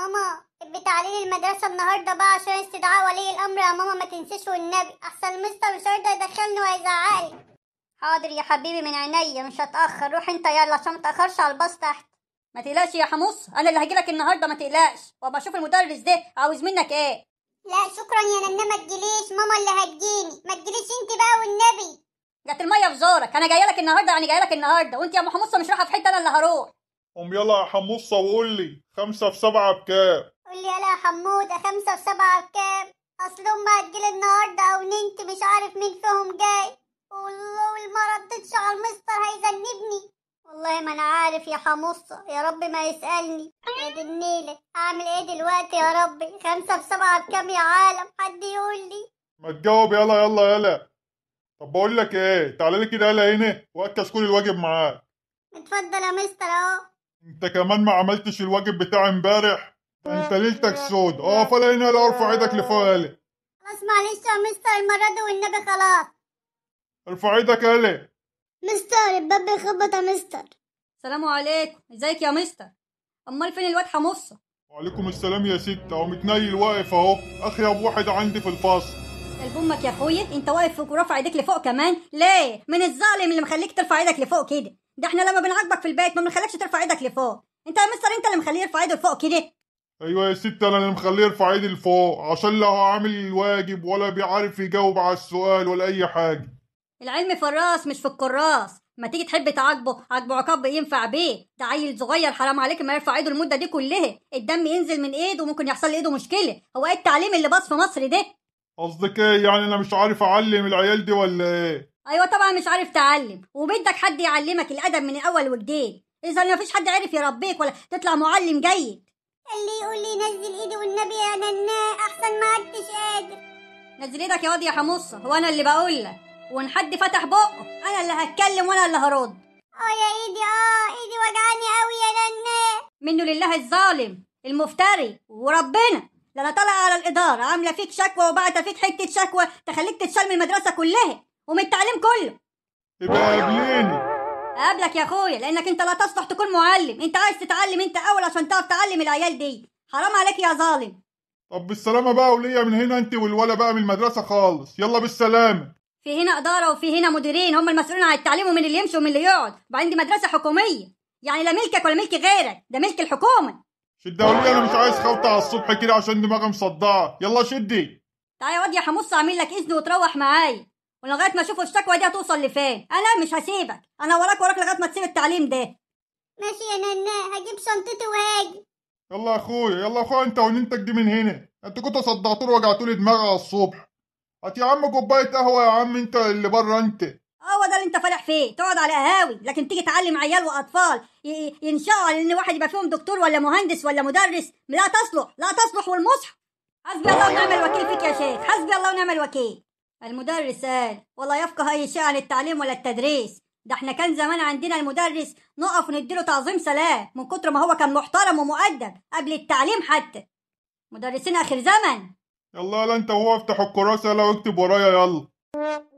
ماما بتعليل المدرسة النهاردة بقى عشان استدعاء ولي الأمر يا ماما ما تنسيش والنبي أحسن مستر مش يدخلني ويزعقلي حاضر يا حبيبي من عينيا مش هتأخر روح أنت يلا عشان ما تأخرش على الباص تحت ما تقلقش يا حمص أنا اللي هجيلك النهاردة ما تقلقش وأبقى أشوف المدرس ده عاوز منك إيه لا شكرا يا نانا ما تجيليش ماما اللي هتجيني ما تجيليش أنت بقى والنبي جت المية في زورك أنا جايلك النهاردة يعني جايلك النهاردة وأنت يا أم حمصة مش رايحة في حتة أنا اللي هروح قوم يلا يا حموصه وقول لي خمسة في سبعة بكام قول لي يلا يا حمودة خمسة في سبعة بكام أصل أمي هتجيلي النهاردة أو ننت مش عارف مين فيهم جاي والله ما ردتش على المستر هيذنبني والله ما أنا عارف يا حموصة يا رب ما يسألني يا النيلة أعمل إيه دلوقتي يا ربي خمسة في سبعة بكام يا عالم حد يقول لي ما تجاوب يلا يلا يلا طب بقول لك ايه تعالى لي كده يلا هنا واكش كل الواجب معاك اتفضل يا مستر اهو انت كمان ما عملتش الواجب بتاع امبارح انت ليلتك سود اه فلا هنا لا ارفع ايدك لفوق خلاص معلش يا مستر المرة دي والنبي خلاص ارفع ايدك يا مستر الباب بيخبط يا مستر السلام عليكم ازيك يا مستر امال فين الواد حمصه وعليكم السلام يا ست اهو متنيل واقف اهو ابو واحد عندي في الفصل البومك يا اخويا انت واقف ورافع ايدك لفوق كمان ليه من الظالم اللي مخليك ترفع ايدك لفوق كده ده احنا لما بنعاقبك في البيت ما بنخليكش ترفع ايدك لفوق انت يا مستر انت اللي مخليه يرفع ايده لفوق كده ايوه يا ست انا اللي مخليه يرفع ايدي لفوق عشان لا هو عامل الواجب ولا بيعرف يجاوب على السؤال ولا اي حاجه العلم في الراس مش في الكراس ما تيجي تحب تعاقبه عاقبه عقاب ينفع بيه ده عيل صغير حرام عليك ما يرفع ايده المده دي كلها الدم ينزل من ايده وممكن يحصل لايده مشكله هو ايه التعليم اللي باص في مصر ده قصدك ايه يعني انا مش عارف اعلم العيال دي ولا ايه ايوه طبعا مش عارف تعلم وبدك حد يعلمك الادب من الاول وجديد اذا ما فيش حد عرف يربيك ولا تطلع معلم جيد اللي يقول لي نزل ايدي والنبي يا نناء احسن ما عدتش قادر نزل ايدك يا واد يا حمصه هو انا اللي بقول لك وان حد فتح بقه انا اللي هتكلم وانا اللي هرد اه يا ايدي اه ايدي وجعاني قوي يا نناء منه لله الظالم المفتري وربنا ده انا طالعه على الاداره عامله فيك شكوى وبعت فيك حته شكوى تخليك تتشال من المدرسه كلها ومن التعليم كله يبقى قابليني قابلك يا اخويا لانك انت لا تصلح تكون معلم انت عايز تتعلم انت اول عشان تعرف تعلم العيال دي حرام عليك يا ظالم طب بالسلامة بقى وليا من هنا انت والولا بقى من المدرسة خالص يلا بالسلامة في هنا إدارة وفي هنا مديرين هم المسؤولين عن التعليم ومن اللي يمشي ومن اللي يقعد وبعدين دي مدرسة حكومية يعني لا ملكك ولا ملك غيرك ده ملك الحكومة شد وليا انا مش عايز خوطة على الصبح كده عشان دماغي مصدعة يلا شدي تعالى يا واد يا حمص اعمل لك اذن وتروح معايا ولغايه ما اشوف الشكوى دي هتوصل لفين انا مش هسيبك انا وراك وراك لغايه ما تسيب التعليم ده ماشي يا نانا هجيب شنطتي واجي يلا يا اخويا يلا يا اخويا انت وننتك دي من هنا انت كنت صدعتوا لي وجعتوا لي دماغي على الصبح هات يا عم كوبايه قهوه يا عم انت اللي بره انت هو اه، ده اللي انت فالح فيه تقعد على قهاوي لكن تيجي تعلم عيال واطفال ينشأوا على ان واحد يبقى فيهم دكتور ولا مهندس ولا مدرس لا تصلح لا تصلح والمصح حسبي الله ونعم الوكيل فيك يا شيخ حسبي الله ونعم الوكيل المدرس قال ولا يفقه أي شيء عن التعليم ولا التدريس ده احنا كان زمان عندنا المدرس نقف ونديله تعظيم سلام من كتر ما هو كان محترم ومؤدب قبل التعليم حتى مدرسين آخر زمن يلا يلا انت وهو افتحوا الكراسة يلا واكتب ورايا يلا